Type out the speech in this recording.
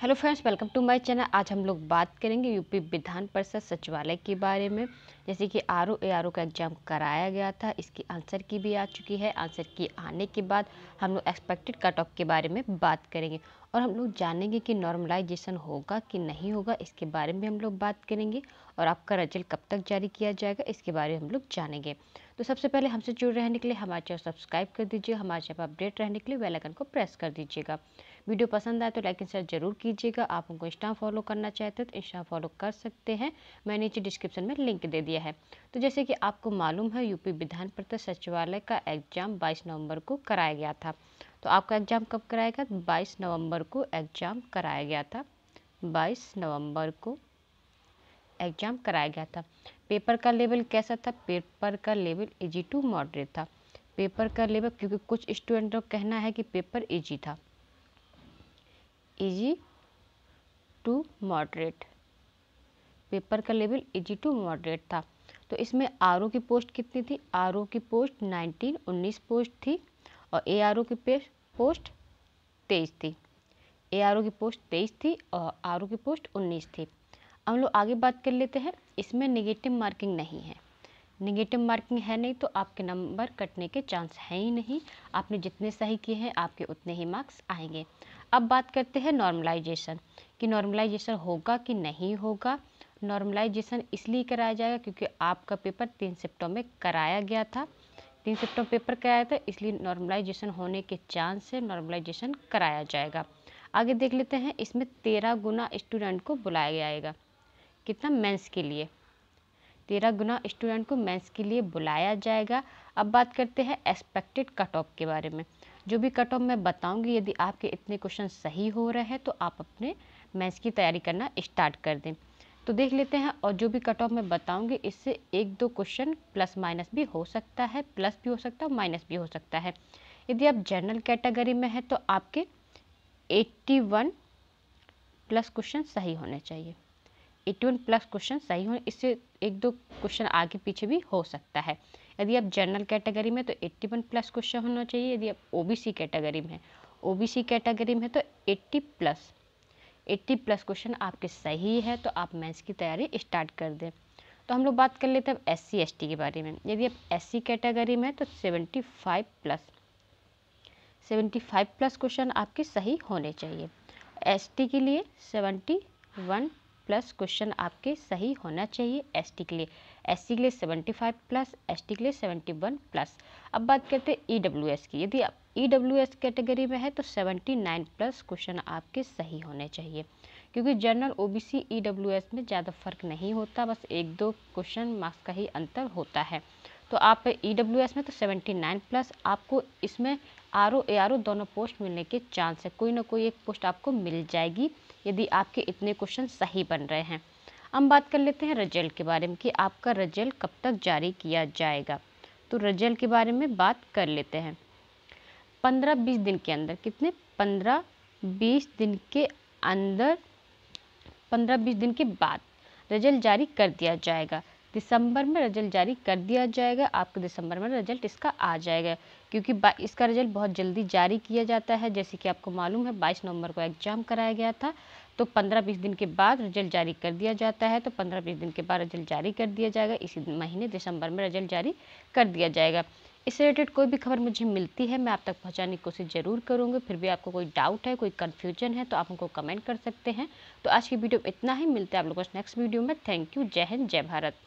hello friends welcome to my channel आज हम लोग बात करेंगे यूपी विधान परिषद सचिवालय के बारे में जैसे कि R O A R O का एग्ज़ाम कराया गया था इसकी आंसर की भी आ चुकी है आंसर की आने के बाद हम लोग एक्सपेक्टेड कट ऑफ के बारे में बात करेंगे और हम लोग जानेंगे कि नॉर्मलाइजेशन होगा कि नहीं होगा इसके बारे में हम लोग बात करेंगे और आपका रिजल्ट कब तक जारी किया जाएगा इसके बारे में हम लोग जानेंगे तो सबसे पहले हमसे जुड़ रहने के लिए हमारे चैनल सब्सक्राइब कर दीजिए हमारे चैनल पर अपडेट रहने के लिए बेल आइकन को प्रेस कर दीजिएगा वीडियो पसंद आए तो लाइक एंड शेयर जरूर कीजिएगा आप उनको इंस्टा फॉलो करना चाहते हो तो इंस्टा फॉलो कर सकते हैं मैंने नीचे डिस्क्रिप्शन में लिंक दे दिया लिया है तो जैसे कि आपको मालूम है यूपी विधान परिषद सचिवालय का एग्ज़ाम 22 नवंबर को कराया गया था तो आपका एग्ज़ाम कब कराया गया 22 नवंबर को एग्ज़ाम कराया गया था 22 नवंबर को एग्ज़ाम कराया गया था पेपर का लेवल कैसा था पेपर का लेवल इजी टू मॉडरेट था पेपर का लेवल क्योंकि कुछ स्टूडेंटों का कहना है कि पेपर इजी था इजी टू मॉडरेट पेपर का लेवल इजी टू मॉडरेट था तो इसमें आर की पोस्ट कितनी थी आर की पोस्ट 19 19 पोस्ट थी और ए की पोस्ट तेईस थी ए की पोस्ट तेईस थी और आर की पोस्ट उन्नीस थी हम लोग आगे बात कर लेते हैं इसमें निगेटिव मार्किंग नहीं है निगेटिव मार्किंग है नहीं तो आपके नंबर कटने के चांस है ही नहीं आपने जितने सही किए हैं आपके उतने ही मार्क्स आएंगे अब बात करते हैं नॉर्मलाइजेशन कि नॉर्मलाइजेशन होगा कि नहीं होगा नॉर्मलाइजेशन इसलिए कराया जाएगा क्योंकि आपका पेपर तीन सेप्टों में कराया गया था तीन सेप्टों पेपर कराया था इसलिए नॉर्मलाइजेशन होने के चांस से नॉर्मलाइजेशन कराया जाएगा आगे देख लेते हैं इसमें तेरह गुना स्टूडेंट को बुलाया जाएगा कितना मेंस के लिए तेरह गुना स्टूडेंट को मेंस के लिए बुलाया जाएगा अब बात करते हैं एक्सपेक्टेड कट ऑफ के बारे में जो भी कट ऑफ मैं बताऊंगी यदि आपके इतने क्वेश्चन सही हो रहे हैं तो आप अपने मेंस की तैयारी करना स्टार्ट कर दें तो देख लेते हैं और जो भी कट ऑफ मैं बताऊंगी इससे एक दो क्वेश्चन प्लस माइनस भी हो सकता है प्लस भी हो सकता है माइनस भी हो सकता है यदि आप जनरल कैटेगरी में हैं तो आपके 81 प्लस क्वेश्चन सही होने चाहिए 81 प्लस क्वेश्चन सही होने इससे एक दो क्वेश्चन आगे पीछे भी हो सकता है यदि आप जनरल कैटेगरी में तो वन प्लस क्वेश्चन होना चाहिए यदि आप ओबीसी कैटेगरी में हैं ओबीसी कैटेगरी में तो एट्टी प्लस 80 प्लस क्वेश्चन आपके सही है तो आप मेंस की तैयारी स्टार्ट कर दें तो हम लोग बात कर लेते हैं एस सी एस टी के बारे में यदि आप एस सी कैटेगरी में तो 75 प्लस 75 प्लस क्वेश्चन आपके सही होने चाहिए एस टी के लिए 71 प्लस क्वेश्चन आपके सही होना चाहिए एस के लिए एस के लिए 75 प्लस एस के लिए 71 प्लस अब बात करते हैं एस e की यदि आप एस e कैटेगरी में है तो 79 प्लस क्वेश्चन आपके सही होने चाहिए क्योंकि general O B C E W S में ज़्यादा फर्क नहीं होता बस एक दो क्वेश्चन मार्क्स का ही अंतर होता है तो आप ई डब्ल्यू एस में तो 79 प्लस आपको इसमें R O A R O दोनों पोस्ट मिलने के चांस है कोई ना कोई एक पोस्ट आपको मिल जाएगी यदि आपके इतने क्वेश्चन सही बन रहे हैं हम बात कर लेते हैं रिजल्ट के बारे में कि आपका रिजल्ट कब तक जारी किया जाएगा तो रिजल्ट के बारे में बात कर लेते हैं पंद्रह बीस दिन के अंदर कितने पंद्रह बीस दिन के अंदर पंद्रह बीस दिन के बाद रिजल्ट जारी कर दिया जाएगा दिसंबर में रिजल्ट जारी कर दिया जाएगा आपको दिसंबर में रिजल्ट इसका आ जाएगा क्योंकि इसका रिजल्ट बहुत जल्दी जारी किया जाता है जैसे कि आपको मालूम है बाईस नवंबर को एग्जाम कराया गया था तो पंद्रह बीस दिन के बाद रिजल्ट जारी कर दिया जाता है तो पंद्रह बीस दिन के बाद रिजल्ट जारी कर दिया जाएगा इसी महीने दिसंबर में रिजल्ट जारी कर दिया जाएगा इससे रिलेटेड कोई भी खबर मुझे मिलती है मैं आप तक पहुंचाने की कोशिश जरूर करूंगी फिर भी आपको कोई डाउट है कोई कन्फ्यूजन है तो आप उनको कमेंट कर सकते हैं तो आज की वीडियो इतना ही मिलता है आप लोगों को नेक्स्ट वीडियो में थैंक यू जय हिंद जय भारत